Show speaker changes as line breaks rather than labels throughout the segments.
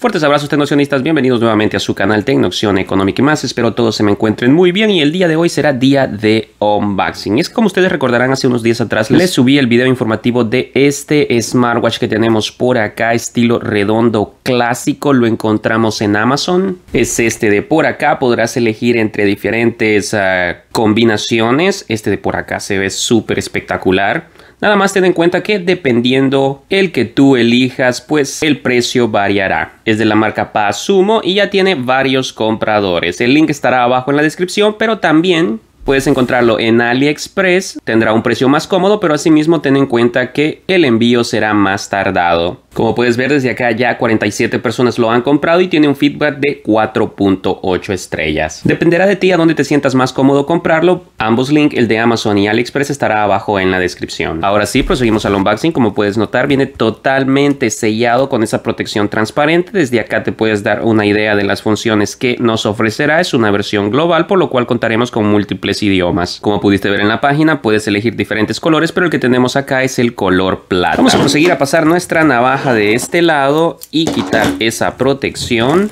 Fuertes abrazos tecnocionistas, bienvenidos nuevamente a su canal Tecnoción Económica y más. Espero todos se me encuentren muy bien y el día de hoy será día de unboxing. Es como ustedes recordarán hace unos días atrás les subí el video informativo de este smartwatch que tenemos por acá, estilo redondo clásico, lo encontramos en Amazon. Es este de por acá, podrás elegir entre diferentes ah, combinaciones. Este de por acá se ve súper espectacular. Nada más ten en cuenta que dependiendo el que tú elijas, pues el precio variará. Es de la marca sumo y ya tiene varios compradores. El link estará abajo en la descripción, pero también Puedes encontrarlo en AliExpress, tendrá un precio más cómodo, pero asimismo ten en cuenta que el envío será más tardado. Como puedes ver desde acá ya 47 personas lo han comprado y tiene un feedback de 4.8 estrellas. Dependerá de ti a dónde te sientas más cómodo comprarlo, ambos links, el de Amazon y AliExpress estará abajo en la descripción. Ahora sí, proseguimos al unboxing, como puedes notar viene totalmente sellado con esa protección transparente, desde acá te puedes dar una idea de las funciones que nos ofrecerá, es una versión global por lo cual contaremos con múltiples idiomas. Como pudiste ver en la página, puedes elegir diferentes colores, pero el que tenemos acá es el color plata. Vamos a proseguir a pasar nuestra navaja de este lado y quitar esa protección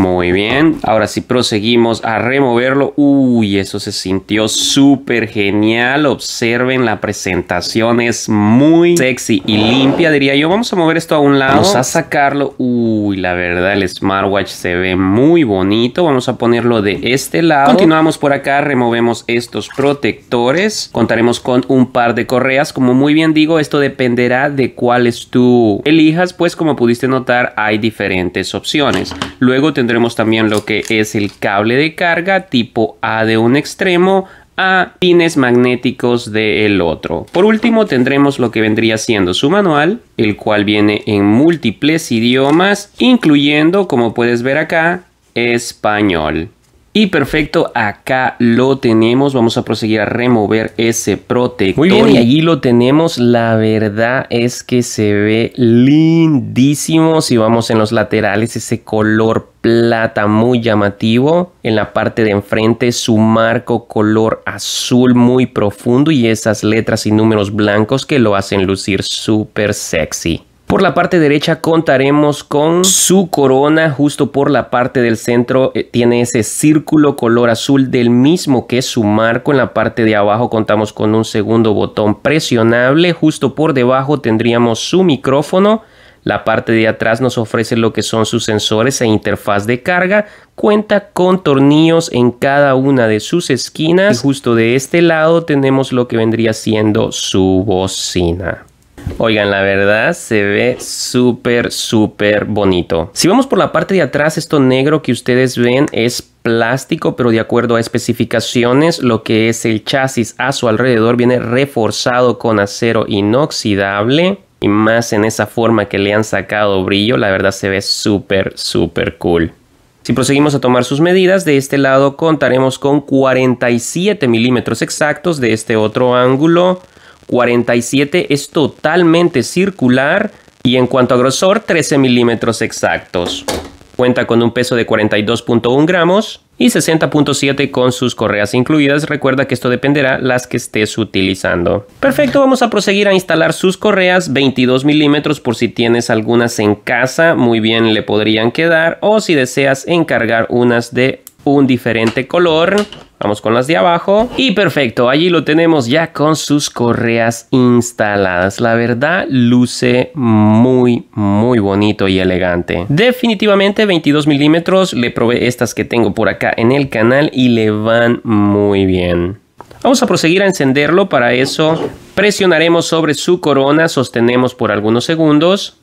muy bien, ahora sí proseguimos a removerlo. Uy, eso se sintió súper genial. Observen, la presentación es muy sexy y limpia, diría yo. Vamos a mover esto a un lado. Vamos a sacarlo. Uy, la verdad, el smartwatch se ve muy bonito. Vamos a ponerlo de este lado. Continuamos por acá, removemos estos protectores. Contaremos con un par de correas. Como muy bien digo, esto dependerá de cuáles tú elijas, pues como pudiste notar, hay diferentes opciones. Luego tendremos tendremos también lo que es el cable de carga tipo A de un extremo a pines magnéticos del otro. Por último tendremos lo que vendría siendo su manual, el cual viene en múltiples idiomas, incluyendo como puedes ver acá, español. Y perfecto, acá lo tenemos. Vamos a proseguir a remover ese protector. y allí lo tenemos. La verdad es que se ve lindísimo. Si vamos en los laterales, ese color plata muy llamativo. En la parte de enfrente su marco color azul muy profundo y esas letras y números blancos que lo hacen lucir súper sexy. Por la parte derecha contaremos con su corona, justo por la parte del centro eh, tiene ese círculo color azul del mismo que su marco. En la parte de abajo contamos con un segundo botón presionable, justo por debajo tendríamos su micrófono. La parte de atrás nos ofrece lo que son sus sensores e interfaz de carga. Cuenta con tornillos en cada una de sus esquinas. Y justo de este lado tenemos lo que vendría siendo su bocina. Oigan, la verdad se ve súper, súper bonito. Si vamos por la parte de atrás, esto negro que ustedes ven es plástico, pero de acuerdo a especificaciones, lo que es el chasis a su alrededor viene reforzado con acero inoxidable. Y más en esa forma que le han sacado brillo, la verdad se ve súper, súper cool. Si proseguimos a tomar sus medidas, de este lado contaremos con 47 milímetros exactos, de este otro ángulo 47 es totalmente circular y en cuanto a grosor 13 milímetros exactos. Cuenta con un peso de 42.1 gramos y 60.7 con sus correas incluidas. Recuerda que esto dependerá las que estés utilizando. Perfecto, vamos a proseguir a instalar sus correas 22 milímetros por si tienes algunas en casa, muy bien le podrían quedar o si deseas encargar unas de un diferente color. Vamos con las de abajo. Y perfecto, allí lo tenemos ya con sus correas instaladas. La verdad, luce muy, muy bonito y elegante. Definitivamente 22 milímetros. Le probé estas que tengo por acá en el canal y le van muy bien. Vamos a proseguir a encenderlo. Para eso presionaremos sobre su corona. Sostenemos por algunos segundos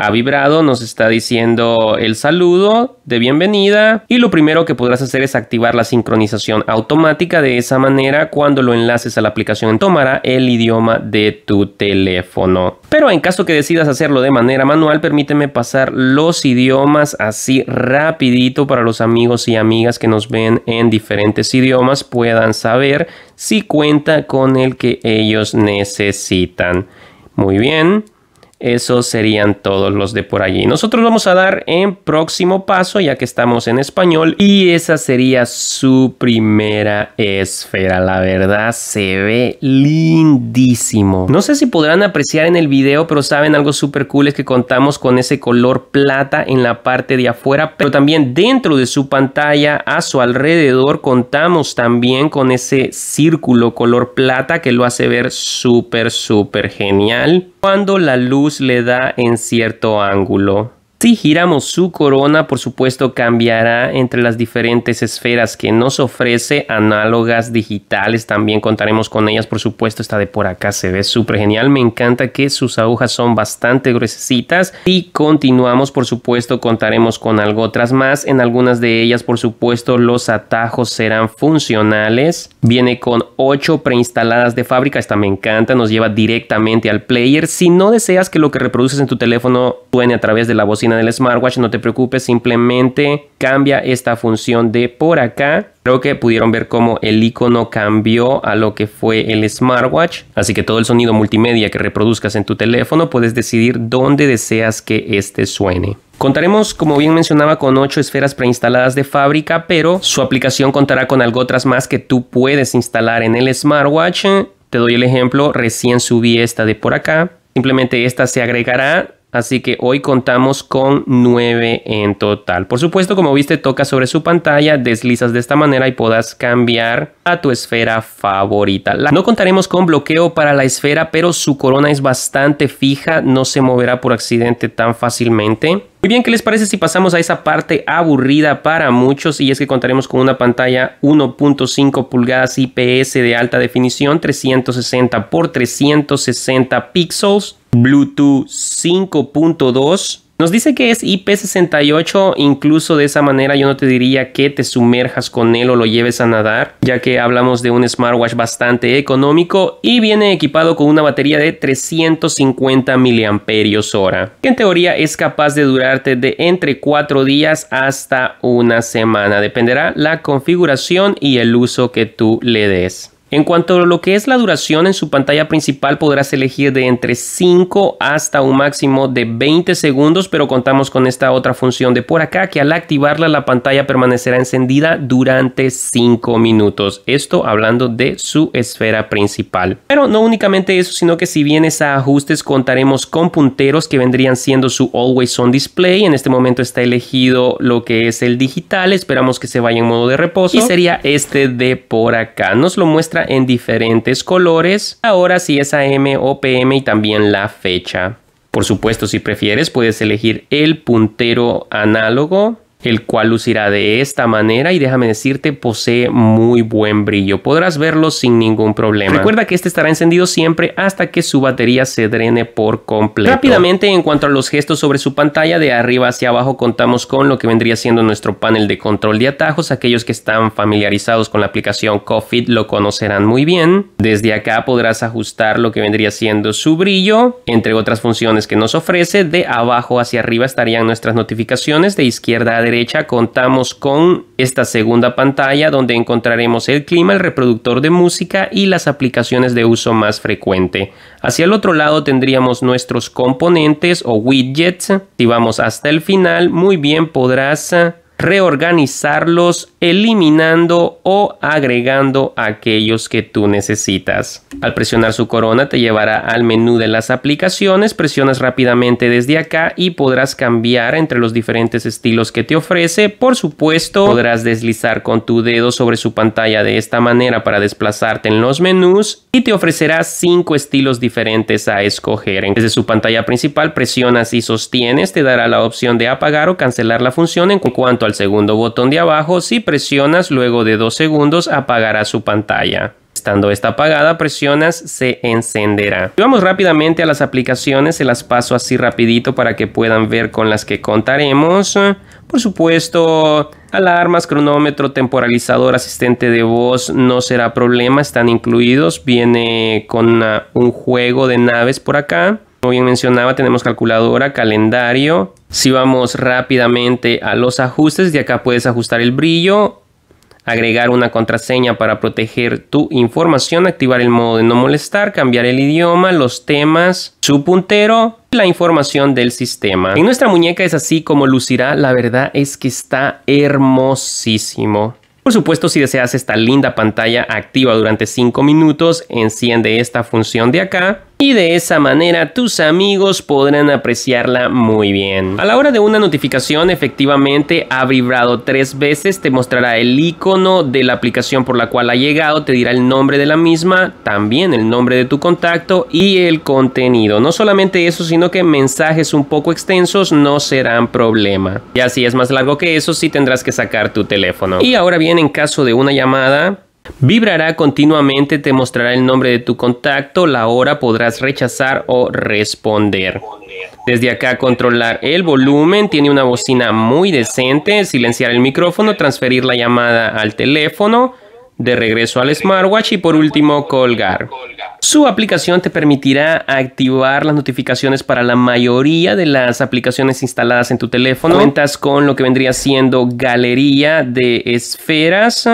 ha vibrado, nos está diciendo el saludo de bienvenida y lo primero que podrás hacer es activar la sincronización automática. De esa manera, cuando lo enlaces a la aplicación, tomará el idioma de tu teléfono. Pero en caso que decidas hacerlo de manera manual, permíteme pasar los idiomas así rapidito para los amigos y amigas que nos ven en diferentes idiomas puedan saber si cuenta con el que ellos necesitan. Muy bien. Esos serían todos los de por allí. Nosotros vamos a dar en próximo paso, ya que estamos en español. Y esa sería su primera esfera. La verdad, se ve lindísimo. No sé si podrán apreciar en el video, pero saben algo súper cool es que contamos con ese color plata en la parte de afuera. Pero también dentro de su pantalla, a su alrededor, contamos también con ese círculo color plata que lo hace ver súper, súper genial cuando la luz le da en cierto ángulo. Si giramos su corona, por supuesto, cambiará entre las diferentes esferas que nos ofrece, análogas, digitales, también contaremos con ellas, por supuesto, esta de por acá se ve súper genial, me encanta que sus agujas son bastante gruesitas. y continuamos, por supuesto, contaremos con algo otras más, en algunas de ellas, por supuesto, los atajos serán funcionales, viene con 8 preinstaladas de fábrica, esta me encanta, nos lleva directamente al player, si no deseas que lo que reproduces en tu teléfono suene a través de la voz en del smartwatch, no te preocupes, simplemente cambia esta función de por acá. Creo que pudieron ver cómo el icono cambió a lo que fue el smartwatch, así que todo el sonido multimedia que reproduzcas en tu teléfono puedes decidir dónde deseas que este suene. Contaremos, como bien mencionaba, con 8 esferas preinstaladas de fábrica, pero su aplicación contará con algo otras más que tú puedes instalar en el smartwatch. Te doy el ejemplo, recién subí esta de por acá. Simplemente esta se agregará Así que hoy contamos con 9 en total. Por supuesto, como viste, toca sobre su pantalla, deslizas de esta manera y podrás cambiar a tu esfera favorita. No contaremos con bloqueo para la esfera, pero su corona es bastante fija, no se moverá por accidente tan fácilmente. Muy bien, ¿qué les parece si pasamos a esa parte aburrida para muchos? Y es que contaremos con una pantalla 1.5 pulgadas IPS de alta definición, 360 x 360 píxeles, Bluetooth 5.2 nos dice que es IP68, incluso de esa manera yo no te diría que te sumerjas con él o lo lleves a nadar, ya que hablamos de un smartwatch bastante económico y viene equipado con una batería de 350 mAh, que en teoría es capaz de durarte de entre 4 días hasta una semana, dependerá la configuración y el uso que tú le des. En cuanto a lo que es la duración, en su pantalla principal podrás elegir de entre 5 hasta un máximo de 20 segundos, pero contamos con esta otra función de por acá que al activarla la pantalla permanecerá encendida durante 5 minutos. Esto hablando de su esfera principal. Pero no únicamente eso, sino que si vienes a ajustes contaremos con punteros que vendrían siendo su Always On Display. En este momento está elegido lo que es el digital, esperamos que se vaya en modo de reposo y sería este de por acá. Nos lo muestra en diferentes colores. Ahora si es AM o PM y también la fecha. Por supuesto, si prefieres, puedes elegir el puntero análogo el cual lucirá de esta manera y déjame decirte posee muy buen brillo. Podrás verlo sin ningún problema. Recuerda que este estará encendido siempre hasta que su batería se drene por completo. Rápidamente en cuanto a los gestos sobre su pantalla de arriba hacia abajo contamos con lo que vendría siendo nuestro panel de control de atajos. Aquellos que están familiarizados con la aplicación Coffee lo conocerán muy bien. Desde acá podrás ajustar lo que vendría siendo su brillo, entre otras funciones que nos ofrece. De abajo hacia arriba estarían nuestras notificaciones, de izquierda a derecha contamos con esta segunda pantalla donde encontraremos el clima, el reproductor de música y las aplicaciones de uso más frecuente. Hacia el otro lado tendríamos nuestros componentes o widgets. Si vamos hasta el final, muy bien podrás eh, reorganizarlos eliminando o agregando aquellos que tú necesitas. Al presionar su corona te llevará al menú de las aplicaciones, presionas rápidamente desde acá y podrás cambiar entre los diferentes estilos que te ofrece. Por supuesto, podrás deslizar con tu dedo sobre su pantalla de esta manera para desplazarte en los menús y te ofrecerá cinco estilos diferentes a escoger. Desde su pantalla principal presionas y sostienes, te dará la opción de apagar o cancelar la función en cuanto a al segundo botón de abajo, si presionas luego de dos segundos apagará su pantalla. Estando esta apagada, presionas, se encenderá. vamos rápidamente a las aplicaciones, se las paso así rapidito para que puedan ver con las que contaremos. Por supuesto, alarmas, cronómetro, temporalizador, asistente de voz, no será problema, están incluidos. Viene con ah, un juego de naves por acá. Como bien mencionaba, tenemos calculadora, calendario, si vamos rápidamente a los ajustes, de acá puedes ajustar el brillo, agregar una contraseña para proteger tu información, activar el modo de no molestar, cambiar el idioma, los temas, su puntero, la información del sistema. Y nuestra muñeca es así como lucirá, la verdad es que está hermosísimo. Por supuesto, si deseas esta linda pantalla activa durante 5 minutos, enciende esta función de acá y de esa manera tus amigos podrán apreciarla muy bien. A la hora de una notificación efectivamente ha vibrado tres veces, te mostrará el icono de la aplicación por la cual ha llegado, te dirá el nombre de la misma, también el nombre de tu contacto y el contenido. No solamente eso, sino que mensajes un poco extensos no serán problema. Ya si es más largo que eso, sí tendrás que sacar tu teléfono. Y ahora bien, en caso de una llamada, Vibrará continuamente, te mostrará el nombre de tu contacto, la hora podrás rechazar o responder. Desde acá controlar el volumen, tiene una bocina muy decente, silenciar el micrófono, transferir la llamada al teléfono, de regreso al smartwatch y por último colgar. Su aplicación te permitirá activar las notificaciones para la mayoría de las aplicaciones instaladas en tu teléfono. Cuentas con lo que vendría siendo galería de esferas.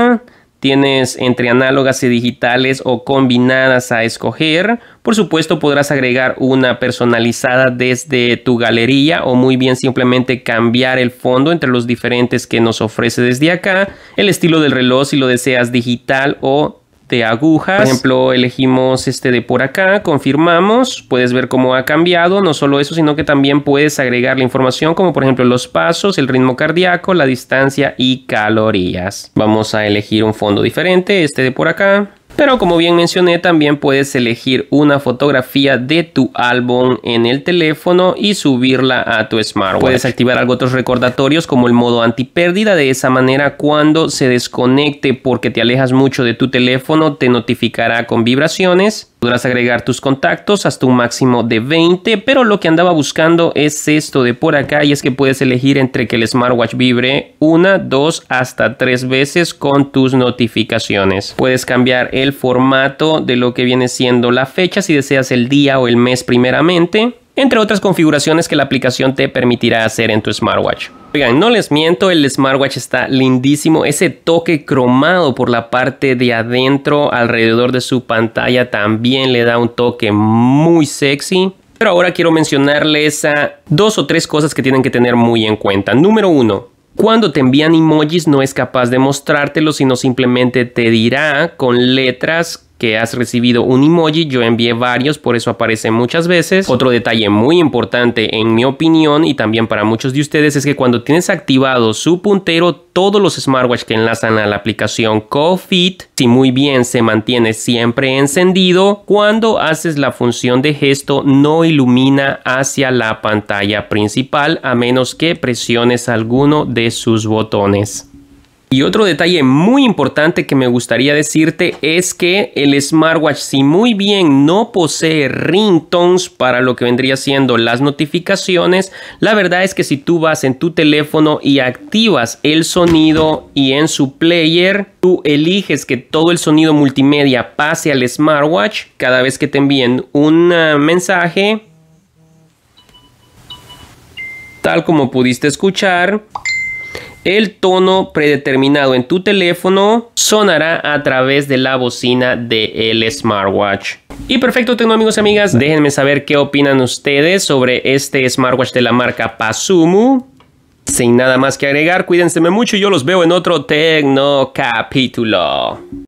Tienes entre análogas y digitales o combinadas a escoger. Por supuesto, podrás agregar una personalizada desde tu galería o muy bien simplemente cambiar el fondo entre los diferentes que nos ofrece desde acá. El estilo del reloj si lo deseas digital o de agujas. Pues- por ejemplo, elegimos este de por acá, confirmamos, puedes ver cómo ha cambiado, no solo eso, sino que también puedes agregar la información como por ejemplo los pasos, el ritmo cardíaco, la distancia y calorías. Vamos a elegir un fondo diferente, este de por acá. Pero como bien mencioné, también puedes elegir una fotografía de tu álbum en el teléfono y subirla a tu smartphone. Puedes activar algo otros recordatorios como el modo antipérdida. De esa manera, cuando se desconecte porque te alejas mucho de tu teléfono, te notificará con vibraciones. Podrás agregar tus contactos hasta un máximo de 20, pero lo que andaba buscando es esto de por acá y es que puedes elegir entre que el smartwatch vibre una, dos, hasta tres veces con tus notificaciones. Puedes cambiar el formato de lo que viene siendo la fecha si deseas el día o el mes primeramente entre otras configuraciones que la aplicación te permitirá hacer en tu smartwatch. Oigan, no les miento, el smartwatch está lindísimo, ese toque cromado por la parte de adentro alrededor de su pantalla también le da un toque muy sexy. Pero ahora quiero mencionarles dos o tres cosas que tienen que tener muy en cuenta. Número uno, cuando te envían emojis no es capaz de mostrártelo, sino simplemente te dirá con letras que has recibido un emoji, yo envié varios, por eso aparece muchas veces. Otro detalle muy importante en mi opinión y también para muchos de ustedes es que cuando tienes activado su puntero, todos los smartwatch que enlazan a la aplicación CoFit, si muy bien se mantiene siempre encendido, cuando haces la función de gesto no ilumina hacia la pantalla principal a menos que presiones alguno de sus botones. Y otro detalle muy importante que me gustaría decirte es que el smartwatch, si muy bien no posee ringtones para lo que vendría siendo las notificaciones, la verdad es que si tú vas en tu teléfono y activas el sonido y en su player, tú eliges que todo el sonido multimedia pase al smartwatch cada vez que te envíen un eh, mensaje. Tal como pudiste escuchar, el tono predeterminado en tu teléfono sonará a través de la bocina del smartwatch. Y perfecto, tengo amigos y amigas, déjenme saber qué opinan ustedes sobre este smartwatch de la marca PASUMU. Sin nada más que agregar, cuídense mucho y yo los veo en otro Tecno capítulo.